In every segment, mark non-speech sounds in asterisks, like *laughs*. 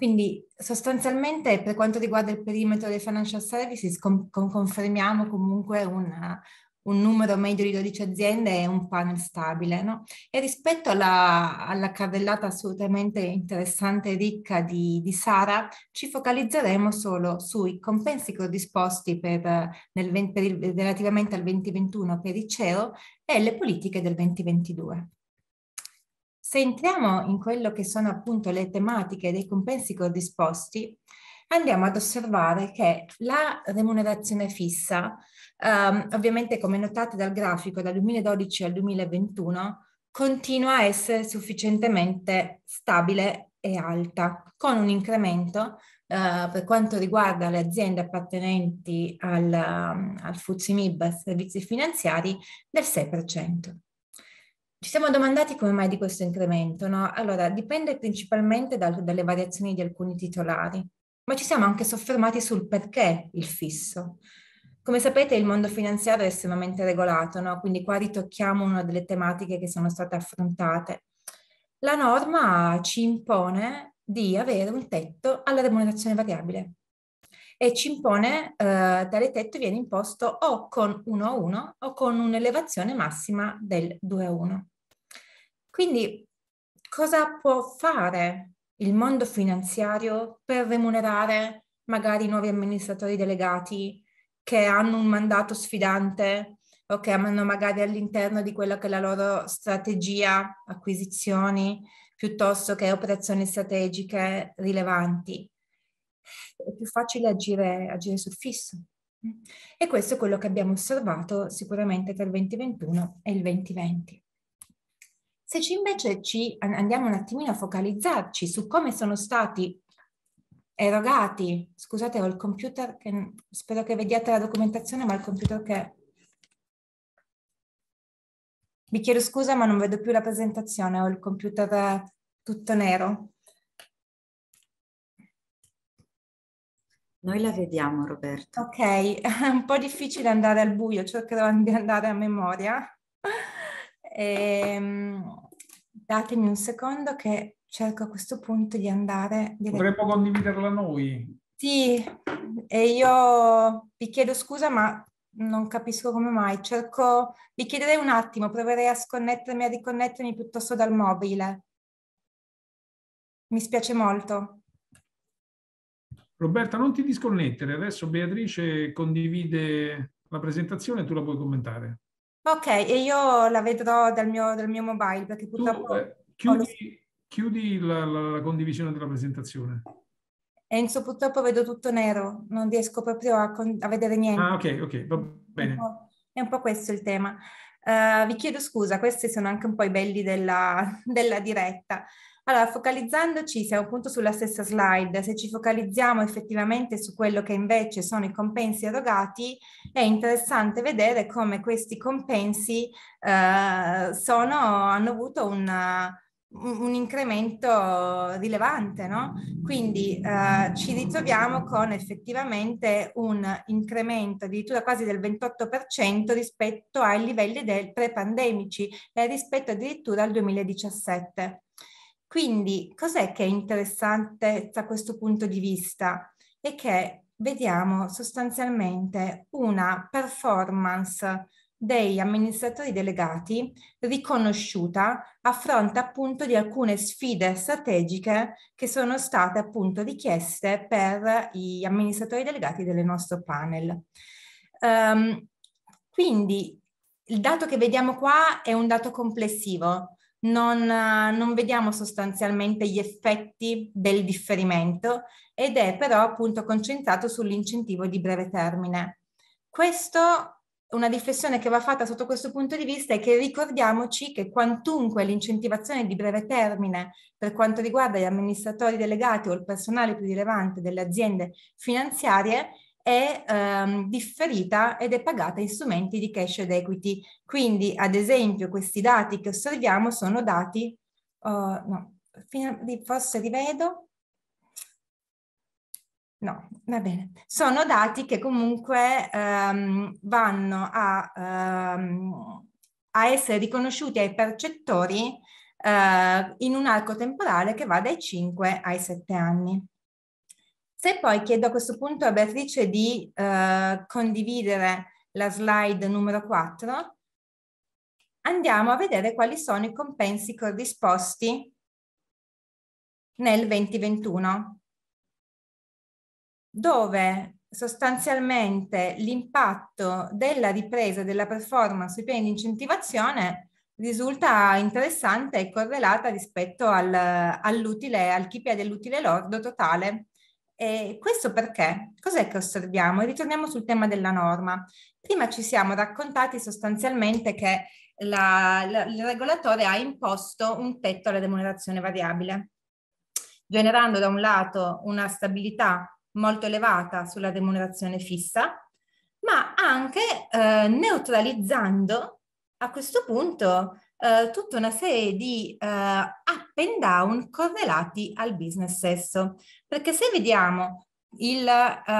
Quindi sostanzialmente per quanto riguarda il perimetro dei financial services con, con, confermiamo comunque una, un numero medio di 12 aziende e un panel stabile. No? E rispetto alla, alla, carrellata assolutamente interessante e ricca di, di, Sara, ci focalizzeremo solo sui compensi corrisposti per, nel, per il, relativamente al 2021 per il CEO e le politiche del 2022. Se entriamo in quello che sono appunto le tematiche dei compensi corrisposti, andiamo ad osservare che la remunerazione fissa, ehm, ovviamente come notate dal grafico dal 2012 al 2021, continua a essere sufficientemente stabile e alta, con un incremento eh, per quanto riguarda le aziende appartenenti al, al FUZIMIB servizi finanziari del 6%. Ci siamo domandati come mai di questo incremento, no? Allora, dipende principalmente dal, dalle variazioni di alcuni titolari, ma ci siamo anche soffermati sul perché il fisso. Come sapete il mondo finanziario è estremamente regolato, no? quindi qua ritocchiamo una delle tematiche che sono state affrontate. La norma ci impone di avere un tetto alla remunerazione variabile, e ci impone, eh, tale tetto viene imposto o con 1 a 1 o con un'elevazione massima del 2 a 1. Quindi cosa può fare il mondo finanziario per remunerare magari i nuovi amministratori delegati che hanno un mandato sfidante o che hanno magari all'interno di quella che è la loro strategia acquisizioni piuttosto che operazioni strategiche rilevanti è più facile agire, agire sul fisso. E questo è quello che abbiamo osservato sicuramente tra il 2021 e il 2020. Se ci invece ci andiamo un attimino a focalizzarci su come sono stati erogati, scusate ho il computer che spero che vediate la documentazione, ma il computer che... Vi chiedo scusa ma non vedo più la presentazione, ho il computer eh, tutto nero. Noi la vediamo Roberto. Ok, è *laughs* un po' difficile andare al buio, cercherò di andare a memoria. *laughs* E, ehm, datemi un secondo che cerco a questo punto di andare. Direi... Potremmo condividerla noi. Sì, e io vi chiedo scusa, ma non capisco come mai. Cerco, vi chiederei un attimo, proverei a sconnettermi, e a riconnettermi piuttosto dal mobile. Mi spiace molto. Roberta, non ti disconnettere, adesso Beatrice condivide la presentazione, e tu la puoi commentare. Ok, e io la vedrò dal mio, dal mio mobile perché purtroppo... Tu, eh, chiudi, lo... chiudi la, la, la condivisione della presentazione. Enzo, purtroppo vedo tutto nero, non riesco proprio a, a vedere niente. Ah, ok, ok, va bene. È un po', è un po questo il tema. Uh, vi chiedo scusa, questi sono anche un po' i belli della, *laughs* della diretta. Allora, focalizzandoci, siamo appunto sulla stessa slide, se ci focalizziamo effettivamente su quello che invece sono i compensi erogati, è interessante vedere come questi compensi eh, sono, hanno avuto una, un incremento rilevante, no? Quindi eh, ci ritroviamo con effettivamente un incremento addirittura quasi del 28% rispetto ai livelli del pre-pandemici e rispetto addirittura al 2017. Quindi cos'è che è interessante da questo punto di vista? È che vediamo sostanzialmente una performance degli amministratori delegati riconosciuta a fronte appunto di alcune sfide strategiche che sono state appunto richieste per gli amministratori delegati del nostro panel. Um, quindi il dato che vediamo qua è un dato complessivo, non, eh, non, vediamo sostanzialmente gli effetti del differimento ed è però appunto concentrato sull'incentivo di breve termine. Questo, una riflessione che va fatta sotto questo punto di vista è che ricordiamoci che quantunque l'incentivazione di breve termine per quanto riguarda gli amministratori delegati o il personale più rilevante delle aziende finanziarie è ehm, differita ed è pagata in strumenti di cash ed equity. Quindi, ad esempio, questi dati che osserviamo sono dati, uh, no, forse li vedo, No, va bene. Sono dati che comunque ehm, vanno a, ehm, a, essere riconosciuti ai percettori eh, in un arco temporale che va dai 5 ai 7 anni. Se poi chiedo a questo punto a Beatrice di eh, condividere la slide numero 4, andiamo a vedere quali sono i compensi corrisposti nel 2021, dove sostanzialmente l'impatto della ripresa della performance sui piani di incentivazione risulta interessante e correlata rispetto al, all'utile, al KPI dell'utile lordo totale e questo perché? Cos'è che osserviamo? E ritorniamo sul tema della norma. Prima ci siamo raccontati sostanzialmente che la, la, il regolatore ha imposto un tetto alla remunerazione variabile, generando da un lato una stabilità molto elevata sulla remunerazione fissa, ma anche eh, neutralizzando a questo punto eh, tutta una serie di eh, up and down correlati al business stesso. Perché se vediamo il, uh,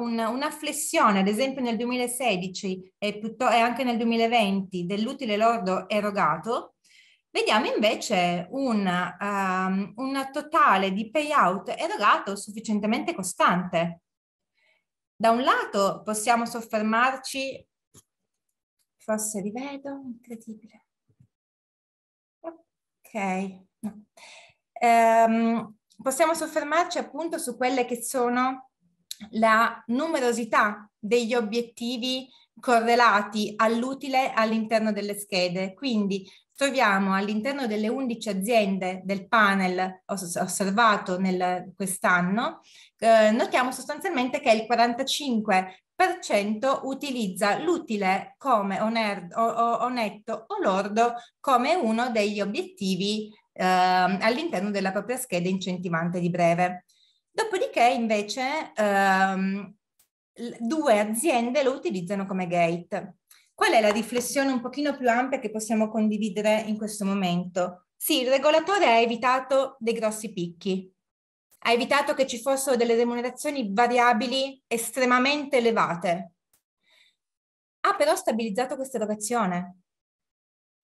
un, una flessione, ad esempio nel 2016 e, piuttosto, e anche nel 2020, dell'utile lordo erogato, vediamo invece un, um, totale di payout erogato sufficientemente costante. Da un lato possiamo soffermarci, forse rivedo, incredibile, Ok. Um, possiamo soffermarci appunto su quelle che sono la numerosità degli obiettivi correlati all'utile all'interno delle schede. Quindi troviamo all'interno delle 11 aziende del panel osservato nel, quest'anno, eh, notiamo sostanzialmente che il 45% utilizza l'utile come o, nerd, o, o, netto o lordo come uno degli obiettivi eh, all'interno della propria scheda incentivante di breve. Dopodiché invece ehm, due aziende lo utilizzano come gate. Qual è la riflessione un pochino più ampia che possiamo condividere in questo momento? Sì, il regolatore ha evitato dei grossi picchi, ha evitato che ci fossero delle remunerazioni variabili estremamente elevate, ha però stabilizzato questa erogazione.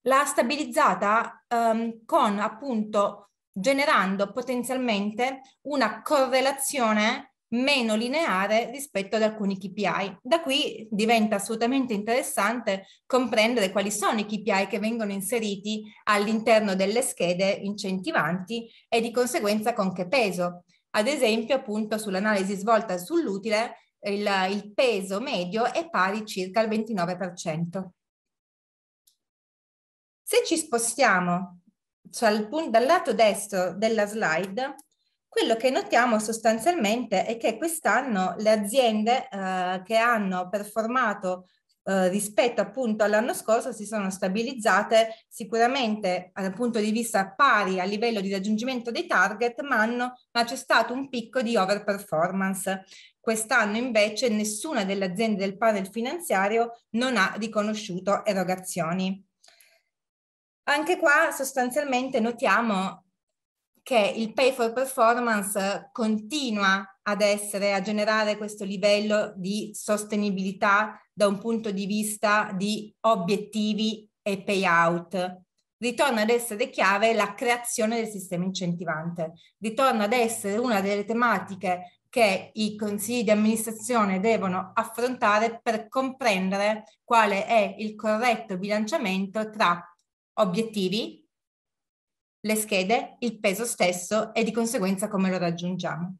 L'ha stabilizzata um, con appunto generando potenzialmente una correlazione meno lineare rispetto ad alcuni KPI. Da qui diventa assolutamente interessante comprendere quali sono i KPI che vengono inseriti all'interno delle schede incentivanti e di conseguenza con che peso. Ad esempio, appunto, sull'analisi svolta sull'utile, il, il peso medio è pari circa al 29%. Se ci spostiamo cioè punto, dal lato destro della slide, quello che notiamo sostanzialmente è che quest'anno le aziende eh, che hanno performato eh, rispetto appunto all'anno scorso si sono stabilizzate sicuramente dal punto di vista pari a livello di raggiungimento dei target, ma, hanno, ma c'è stato un picco di overperformance. Quest'anno invece nessuna delle aziende del panel finanziario non ha riconosciuto erogazioni. Anche qua sostanzialmente notiamo che il pay for performance continua ad essere, a generare questo livello di sostenibilità da un punto di vista di obiettivi e payout. Ritorna ad essere chiave la creazione del sistema incentivante, ritorna ad essere una delle tematiche che i consigli di amministrazione devono affrontare per comprendere quale è il corretto bilanciamento tra obiettivi, le schede, il peso stesso e di conseguenza come lo raggiungiamo.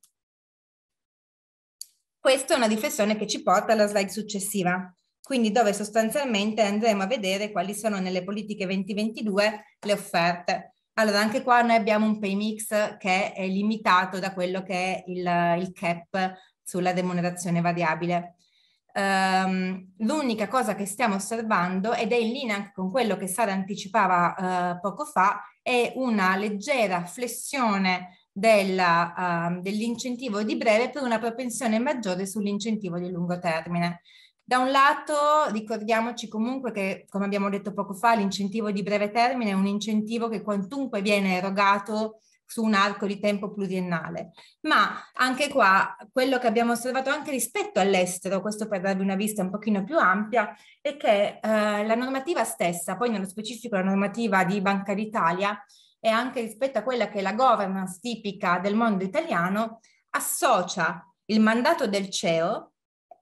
Questa è una riflessione che ci porta alla slide successiva, quindi dove sostanzialmente andremo a vedere quali sono nelle politiche 2022 le offerte. Allora, anche qua noi abbiamo un pay mix che è limitato da quello che è il, il cap sulla remunerazione variabile. Um, l'unica cosa che stiamo osservando, ed è in linea anche con quello che Sara anticipava uh, poco fa, è una leggera flessione della, uh, dell'incentivo di breve per una propensione maggiore sull'incentivo di lungo termine. Da un lato ricordiamoci comunque che, come abbiamo detto poco fa, l'incentivo di breve termine è un incentivo che quantunque viene erogato su un arco di tempo pluriennale. Ma anche qua quello che abbiamo osservato anche rispetto all'estero, questo per darvi una vista un pochino più ampia, è che eh, la normativa stessa, poi nello specifico la normativa di Banca d'Italia, e anche rispetto a quella che è la governance tipica del mondo italiano, associa il mandato del CEO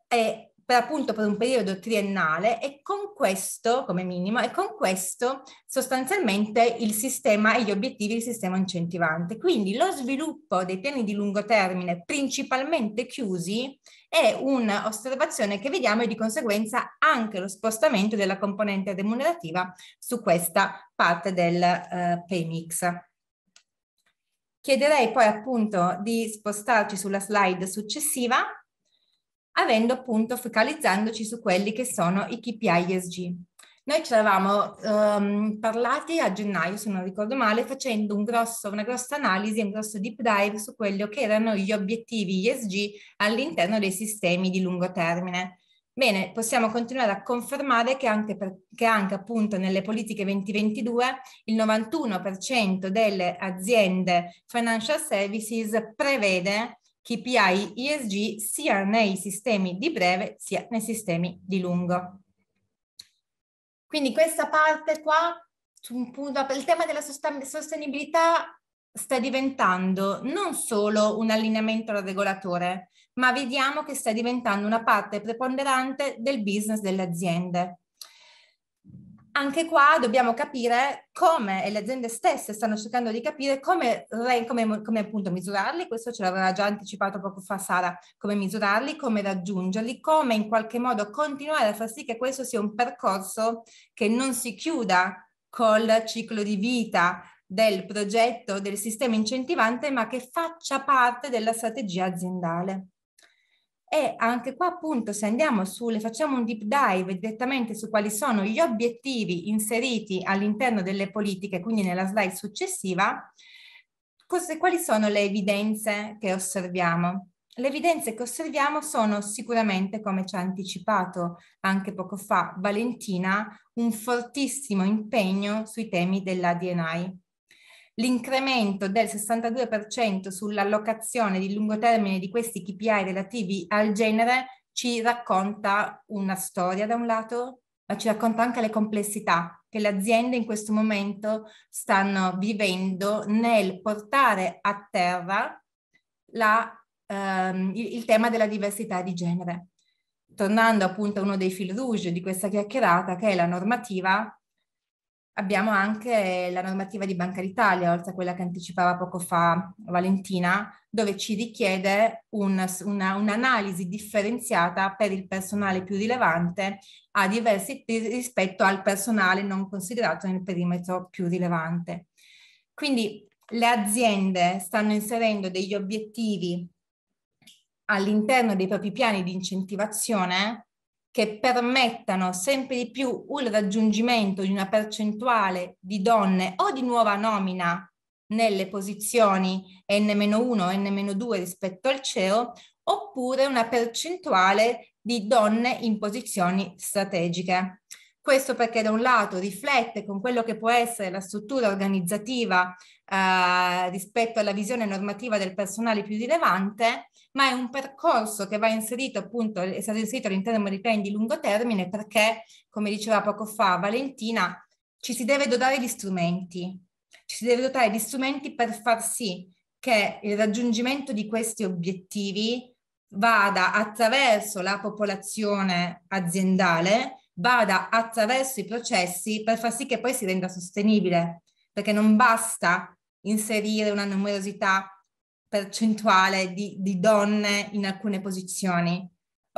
e per appunto per un periodo triennale e con questo, come minimo, e con questo sostanzialmente il sistema e gli obiettivi del sistema incentivante. Quindi lo sviluppo dei piani di lungo termine principalmente chiusi è un'osservazione che vediamo e di conseguenza anche lo spostamento della componente remunerativa su questa parte del eh, pay Chiederei poi appunto di spostarci sulla slide successiva avendo appunto focalizzandoci su quelli che sono i KPI ESG. Noi ci eravamo um, parlati a gennaio, se non ricordo male, facendo un grosso, una grossa analisi, un grosso deep dive su quello che erano gli obiettivi ESG all'interno dei sistemi di lungo termine. Bene, possiamo continuare a confermare che anche, per, che anche appunto nelle politiche 2022 il 91% delle aziende financial services prevede KPI ESG sia nei sistemi di breve sia nei sistemi di lungo. Quindi questa parte qua, il tema della sostenibilità sta diventando non solo un allineamento al regolatore, ma vediamo che sta diventando una parte preponderante del business delle aziende anche qua dobbiamo capire come, e le aziende stesse stanno cercando di capire come, come, come appunto misurarli, questo ce l'aveva già anticipato poco fa Sara, come misurarli, come raggiungerli, come in qualche modo continuare a far sì che questo sia un percorso che non si chiuda col ciclo di vita del progetto, del sistema incentivante, ma che faccia parte della strategia aziendale. E anche qua appunto se andiamo sulle, facciamo un deep dive direttamente su quali sono gli obiettivi inseriti all'interno delle politiche, quindi nella slide successiva, cose, quali sono le evidenze che osserviamo? Le evidenze che osserviamo sono sicuramente, come ci ha anticipato anche poco fa Valentina, un fortissimo impegno sui temi della DNI l'incremento del 62% sull'allocazione di lungo termine di questi KPI relativi al genere ci racconta una storia da un lato, ma ci racconta anche le complessità che le aziende in questo momento stanno vivendo nel portare a terra la, ehm, il, il tema della diversità di genere. Tornando appunto a uno dei fil rouge di questa chiacchierata, che è la normativa abbiamo anche la normativa di Banca d'Italia, oltre a quella che anticipava poco fa Valentina, dove ci richiede un, una, un'analisi differenziata per il personale più rilevante a diversi rispetto al personale non considerato nel perimetro più rilevante. Quindi le aziende stanno inserendo degli obiettivi all'interno dei propri piani di incentivazione che permettano sempre di più il raggiungimento di una percentuale di donne o di nuova nomina nelle posizioni N-1 o N-2 rispetto al CEO, oppure una percentuale di donne in posizioni strategiche. Questo perché da un lato riflette con quello che può essere la struttura organizzativa eh, rispetto alla visione normativa del personale più rilevante, ma è un percorso che va inserito appunto, è stato inserito all'interno del piani di lungo termine perché, come diceva poco fa Valentina, ci si deve dotare di strumenti, ci si deve dotare di strumenti per far sì che il raggiungimento di questi obiettivi vada attraverso la popolazione aziendale, vada attraverso i processi per far sì che poi si renda sostenibile, perché non basta inserire una numerosità percentuale di, di donne in alcune posizioni.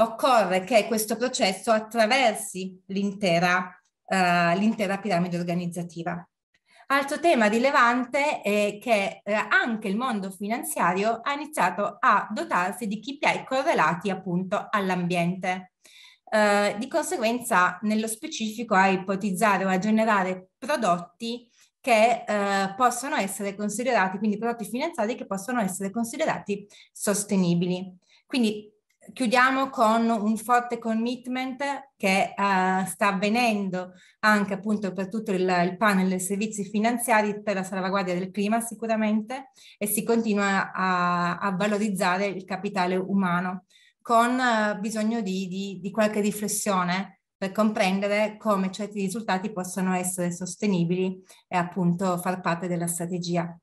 Occorre che questo processo attraversi l'intera, uh, l'intera piramide organizzativa. Altro tema rilevante è che eh, anche il mondo finanziario ha iniziato a dotarsi di KPI correlati appunto all'ambiente. Eh, di conseguenza, nello specifico, a ipotizzare o a generare prodotti che eh, possono essere considerati, quindi prodotti finanziari che possono essere considerati sostenibili. Quindi eh, chiudiamo con un forte commitment che uh, sta avvenendo anche appunto per tutto il, il, panel dei servizi finanziari per la salvaguardia del clima sicuramente e si continua a, a valorizzare il capitale umano con uh, bisogno di, di, di qualche riflessione per comprendere come certi risultati possono essere sostenibili e appunto far parte della strategia.